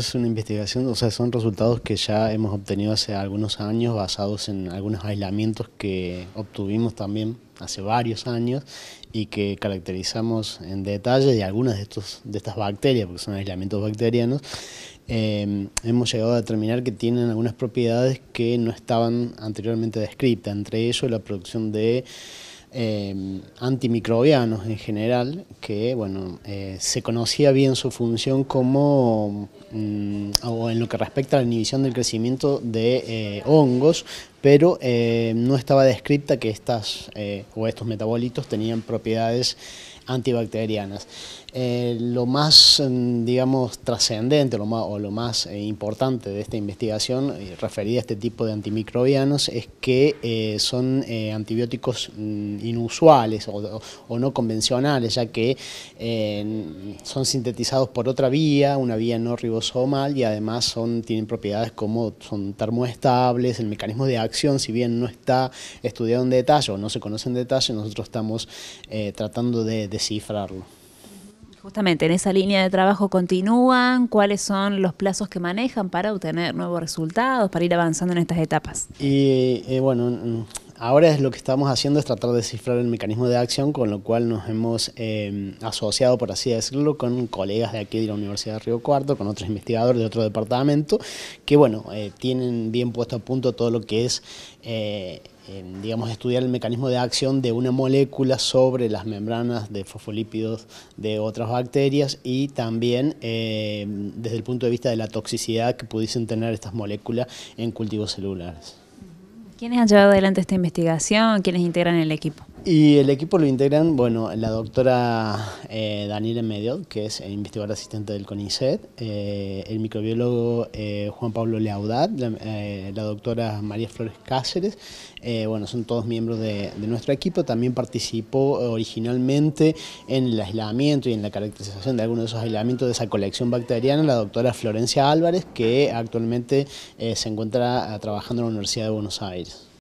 es una investigación, o sea, son resultados que ya hemos obtenido hace algunos años basados en algunos aislamientos que obtuvimos también hace varios años y que caracterizamos en detalle de algunas de, estos, de estas bacterias, porque son aislamientos bacterianos, em, hemos llegado a determinar que tienen algunas propiedades que no estaban anteriormente descritas, entre ellos la producción de Em, antimicrobianos en general, que bueno, eh, se conocía bien su función como, mm, en lo que respecta a la inhibición del crecimiento de eh, hongos, pero eh, no estaba descrita que estas eh, o estos metabolitos tenían propiedades antibacterianas. Eh, lo más, mm, digamos, trascendente o lo más importante de esta investigación referida a este tipo de antimicrobianos es que son antibióticos mm, inusuales o, no convencionales, ya que son sintetizados por otra vía, una vía no ribosomal y además son, tienen propiedades como son termoestables, el mecanismo de acción si bien no está estudiado en detalle o no se conoce en detalle, nosotros estamos eh, tratando de descifrarlo. Justamente, en esa línea de trabajo continúan, ¿cuáles son los plazos que manejan para obtener nuevos resultados, para ir avanzando en estas etapas? Y eh, bueno, Ahora es lo que estamos haciendo es tratar de descifrar el mecanismo de acción, con lo cual nos hemos em, asociado, por así decirlo, con colegas de aquí de la Universidad de Río Cuarto, con otros investigadores de otro departamento, que bueno, eh, tienen bien puesto a punto todo lo que es, eh, em, estudiar el mecanismo de acción de una molécula sobre las membranas de fosfolípidos de otras bacterias y también em, desde el punto de vista de la toxicidad que pudiesen tener estas moléculas en cultivos celulares. ¿Quiénes han llevado adelante esta investigación? ¿Quiénes integran el equipo? Y el equipo lo integran, bueno, la doctora eh, Daniela Mediot, que es investigadora asistente del CONICET, eh, el microbiólogo eh, Juan Pablo Leaudat, la, doctora María Flores Cáceres, bueno, son todos miembros de, de, nuestro equipo, también participó originalmente en el aislamiento y en la caracterización de algunos de esos aislamientos de esa colección bacteriana, la doctora Florencia Álvarez, que actualmente se encuentra ah, trabajando en la Universidad de Buenos Aires.